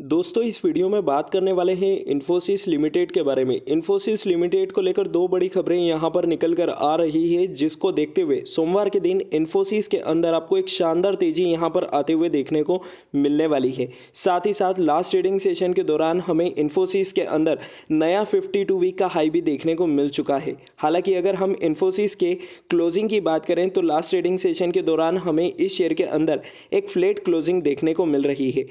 दोस्तों इस वीडियो में बात करने वाले हैं इन्फोसिस लिमिटेड के बारे में इन्फोसिस लिमिटेड को लेकर दो बड़ी खबरें यहां पर निकल कर आ रही है जिसको देखते हुए सोमवार के दिन इन्फोसिस के अंदर आपको एक शानदार तेजी यहां पर आते हुए देखने को मिलने वाली है साथ ही साथ लास्ट ट्रेडिंग सेशन के दौरान हमें इन्फोसिस के अंदर नया फिफ्टी वीक का हाई भी देखने को मिल चुका है हालांकि अगर हम इन्फोसिस के क्लोजिंग की बात करें तो लास्ट ट्रेडिंग सेशन के दौरान हमें इस शेयर के अंदर एक फ्लेट क्लोजिंग देखने को मिल रही है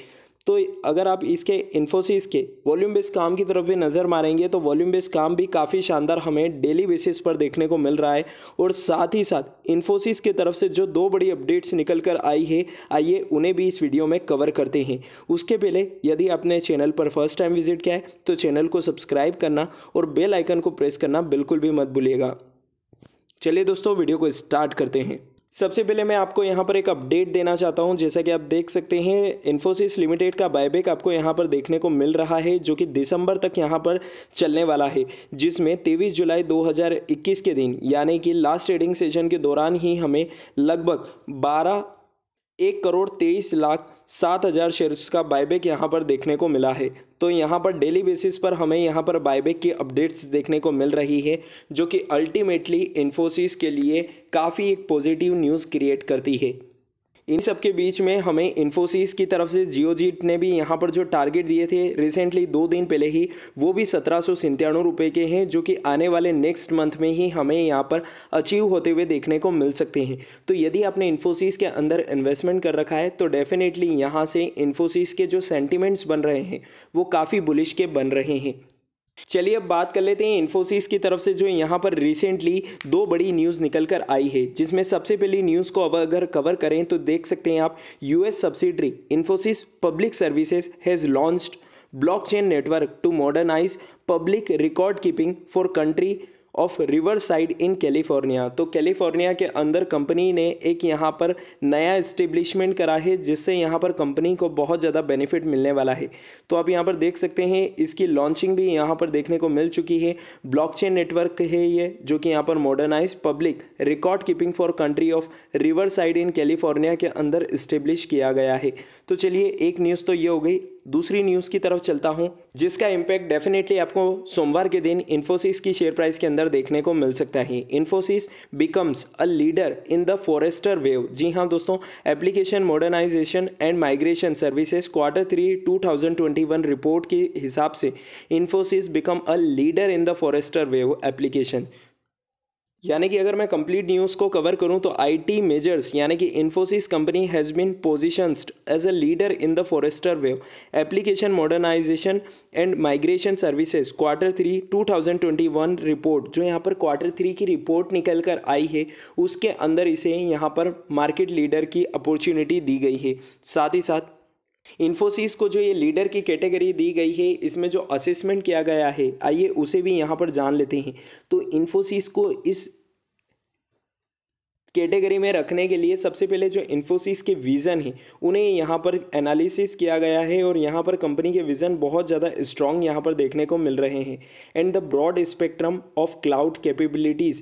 तो अगर आप इसके इन्फोसिस के वॉल्यूम बेस्ड काम की तरफ भी नज़र मारेंगे तो वॉल्यूम बेस्ड काम भी काफ़ी शानदार हमें डेली बेसिस पर देखने को मिल रहा है और साथ ही साथ इन्फोसिस के तरफ से जो दो बड़ी अपडेट्स निकल कर आई है आइए उन्हें भी इस वीडियो में कवर करते हैं उसके पहले यदि आपने चैनल पर फर्स्ट टाइम विजिट किया है तो चैनल को सब्सक्राइब करना और बेल आइकन को प्रेस करना बिल्कुल भी मत भूलिएगा चलिए दोस्तों वीडियो को स्टार्ट करते हैं सबसे पहले मैं आपको यहाँ पर एक अपडेट देना चाहता हूँ जैसा कि आप देख सकते हैं इन्फोसिस लिमिटेड का बायबैक आपको यहाँ पर देखने को मिल रहा है जो कि दिसंबर तक यहाँ पर चलने वाला है जिसमें 23 जुलाई 2021 के दिन यानी कि लास्ट ट्रेडिंग सेशन के दौरान ही हमें लगभग बारह एक करोड़ तेईस लाख सात हज़ार शेयर्स का बायबैक यहाँ पर देखने को मिला है तो यहाँ पर डेली बेसिस पर हमें यहाँ पर बायबैक की अपडेट्स देखने को मिल रही है जो कि अल्टीमेटली इन्फोसिस के लिए काफ़ी एक पॉजिटिव न्यूज़ क्रिएट करती है इन सब के बीच में हमें इन्फोसिस की तरफ से जियो ने भी यहाँ पर जो टारगेट दिए थे रिसेंटली दो दिन पहले ही वो भी सत्रह सौ रुपये के हैं जो कि आने वाले नेक्स्ट मंथ में ही हमें यहाँ पर अचीव होते हुए देखने को मिल सकते हैं तो यदि आपने इन्फोसिस के अंदर इन्वेस्टमेंट कर रखा है तो डेफिनेटली यहाँ से इन्फोसिस के जो सेंटिमेंट्स बन रहे हैं वो काफ़ी बुलिश के बन रहे हैं चलिए अब बात कर लेते हैं इन्फोसिस की तरफ से जो यहाँ पर रिसेंटली दो बड़ी न्यूज़ निकल कर आई है जिसमें सबसे पहली न्यूज़ को अब अगर कवर करें तो देख सकते हैं आप US subsidiary Infosys public services has launched blockchain network to modernize public record keeping for country of river side in California तो कैलिफोर्निया के अंदर कंपनी ने एक यहाँ पर नया इस्टेब्लिशमेंट करा है जिससे यहाँ पर कंपनी को बहुत ज़्यादा बेनिफिट मिलने वाला है तो आप यहाँ पर देख सकते हैं इसकी लॉन्चिंग भी यहाँ पर देखने को मिल चुकी है ब्लॉकचेन नेटवर्क है ये जो कि यहाँ पर modernize public record keeping for country of river side in California के अंदर इस्टेब्लिश किया गया है तो चलिए एक न्यूज़ तो ये हो गई दूसरी न्यूज़ की तरफ चलता हूँ जिसका इम्पैक्ट डेफिनेटली आपको सोमवार के दिन इन्फोसिस की शेयर प्राइस के अंदर देखने को मिल सकता है Infosys becomes a leader in the Forrester wave जी हाँ दोस्तों application modernization and migration services quarter three 2021 report के हिसाब से Infosys become a leader in the Forrester wave application यानी कि अगर मैं कंप्लीट न्यूज़ को कवर करूं तो आईटी मेजर्स यानी कि Infosys company has been positioned as a leader in the Forrester wave application modernization and migration services quarter three 2021 report जो यहां पर क्वार्टर थ्री की रिपोर्ट निकल कर आई है उसके अंदर इसे यहां पर मार्केट लीडर की अपॉर्चुनिटी दी गई है साथ ही साथ इन्फोसिस को जो ये लीडर की कैटेगरी दी गई है इसमें जो असेसमेंट किया गया है आइए उसे भी यहाँ पर जान लेते हैं तो इन्फोसिस को इस कैटेगरी में रखने के लिए सबसे पहले जो इन्फोसिस के विज़न है उन्हें यहाँ पर एनालिसिस किया गया है और यहाँ पर कंपनी के विज़न बहुत ज़्यादा स्ट्रॉन्ग यहाँ पर देखने को मिल रहे हैं and the broad spectrum of cloud capabilities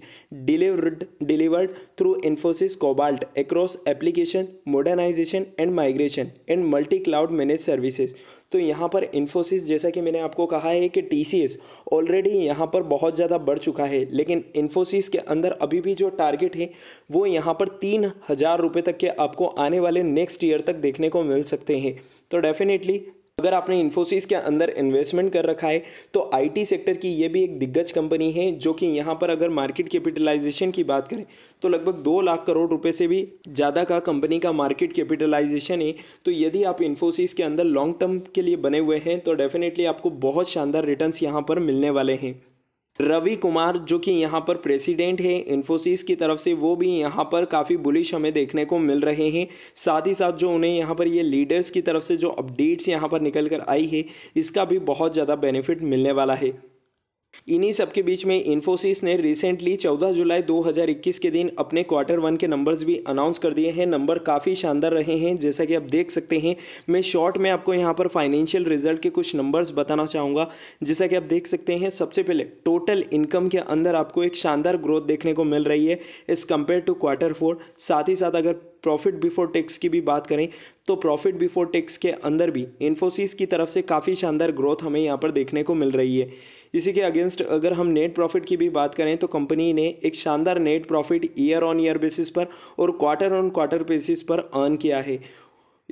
delivered delivered through Infosys Cobalt across application modernization and migration and multi cloud manage services तो यहाँ पर इन्फोसिस जैसा कि मैंने आपको कहा है कि टी ऑलरेडी यहाँ पर बहुत ज़्यादा बढ़ चुका है लेकिन इन्फोसिस के अंदर अभी भी जो टारगेट है वो यहाँ पर तीन हज़ार रुपये तक के आपको आने वाले नेक्स्ट ईयर तक देखने को मिल सकते हैं तो डेफिनेटली अगर आपने इन्फोसिस के अंदर इन्वेस्टमेंट कर रखा है तो आईटी सेक्टर की ये भी एक दिग्गज कंपनी है जो कि यहाँ पर अगर मार्केट कैपिटलाइजेशन की बात करें तो लगभग दो लाख करोड़ रुपए से भी ज़्यादा का कंपनी का मार्केट कैपिटलाइजेशन है तो यदि आप इन्फोसिस के अंदर लॉन्ग टर्म के लिए बने हुए हैं तो डेफिनेटली आपको बहुत शानदार रिटर्न यहाँ पर मिलने वाले हैं रवि कुमार जो कि यहाँ पर प्रेसिडेंट है इन्फोसिस की तरफ से वो भी यहाँ पर काफ़ी बुलिश हमें देखने को मिल रहे हैं साथ ही साथ जो उन्हें यहाँ पर ये लीडर्स की तरफ से जो अपडेट्स यहाँ पर निकल कर आई है इसका भी बहुत ज़्यादा बेनिफिट मिलने वाला है इन्हीं सबके बीच में इन्फोसिस ने रिसेंटली 14 जुलाई 2021 के दिन अपने क्वार्टर वन के नंबर्स भी अनाउंस कर दिए हैं नंबर काफ़ी शानदार रहे हैं जैसा कि आप देख सकते हैं मैं शॉर्ट में आपको यहाँ पर फाइनेंशियल रिजल्ट के कुछ नंबर्स बताना चाहूँगा जैसा कि आप देख सकते हैं सबसे पहले टोटल इनकम के अंदर आपको एक शानदार ग्रोथ देखने को मिल रही है as compare to quarter four साथ ही साथ अगर प्रॉफिट बिफोर टैक्स की भी बात करें तो प्रॉफिट बिफोर टैक्स के अंदर भी इन्फोसिस की तरफ से काफ़ी शानदार ग्रोथ हमें यहाँ पर देखने को मिल रही है इसी के अगेंस्ट अगर हम नेट प्रॉफिट की भी बात करें तो कंपनी ने एक शानदार net profit year on year basis पर और क्वार्टर ऑन क्वार्टर बेसिस पर अर्न किया है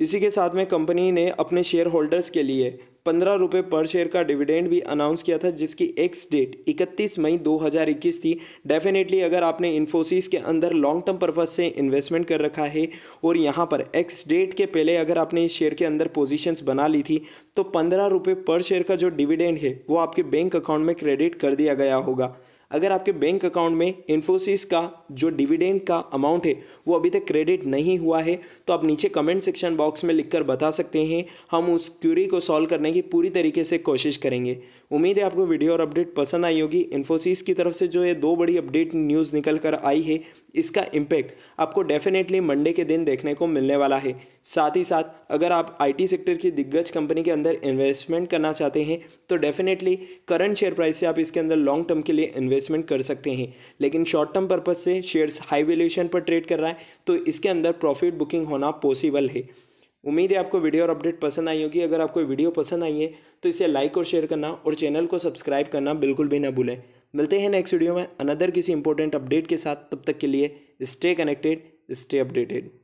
इसी के साथ में कंपनी ने अपने शेयर होल्डर्स के लिए पंद्रह रुपये पर शेयर का डिविडेंड भी अनाउंस किया था जिसकी एक्स डेट 31 मई 2021 थी डेफिनेटली अगर आपने इन्फोसिस के अंदर लॉन्ग टर्म पर्पज से इन्वेस्टमेंट कर रखा है और यहाँ पर एक्स डेट के पहले अगर आपने इस शेयर के अंदर पोजीशंस बना ली थी तो पंद्रह रुपये पर शेयर का जो डिविडेंड है वो आपके बैंक अकाउंट में क्रेडिट कर दिया गया होगा अगर आपके बैंक अकाउंट में इन्फोसिस का जो डिविडेंड का अमाउंट है वो अभी तक क्रेडिट नहीं हुआ है तो आप नीचे कमेंट सेक्शन बॉक्स में लिखकर बता सकते हैं हम उस क्यूरी को सॉल्व करने की पूरी तरीके से कोशिश करेंगे उम्मीद है आपको वीडियो और अपडेट पसंद आई होगी इन्फोसिस की तरफ से जो ये दो बड़ी अपडेट न्यूज़ निकल कर आई है इसका इम्पैक्ट आपको डेफिनेटली मंडे के दिन देखने को मिलने वाला है साथ ही साथ अगर आप आईटी सेक्टर की दिग्गज कंपनी के अंदर इन्वेस्टमेंट करना चाहते हैं तो डेफिनेटली करंट शेयर प्राइस से आप इसके अंदर लॉन्ग टर्म के लिए इन्वेस्ट इन्वेस्टमेंट कर सकते हैं लेकिन शॉर्ट टर्म पर्पज से शेयर्स हाई वैल्यूएशन पर ट्रेड कर रहा है तो इसके अंदर प्रॉफिट बुकिंग होना पॉसिबल है उम्मीद है आपको वीडियो और अपडेट पसंद आई होगी अगर आपको वीडियो पसंद आई है तो इसे लाइक और शेयर करना और चैनल को सब्सक्राइब करना बिल्कुल भी ना भूलें मिलते हैं नेक्स्ट वीडियो में अनदर किसी इंपॉर्टेंट अपडेट के साथ तब तक के लिए स्टे कनेक्टेड स्टे अपडेटेड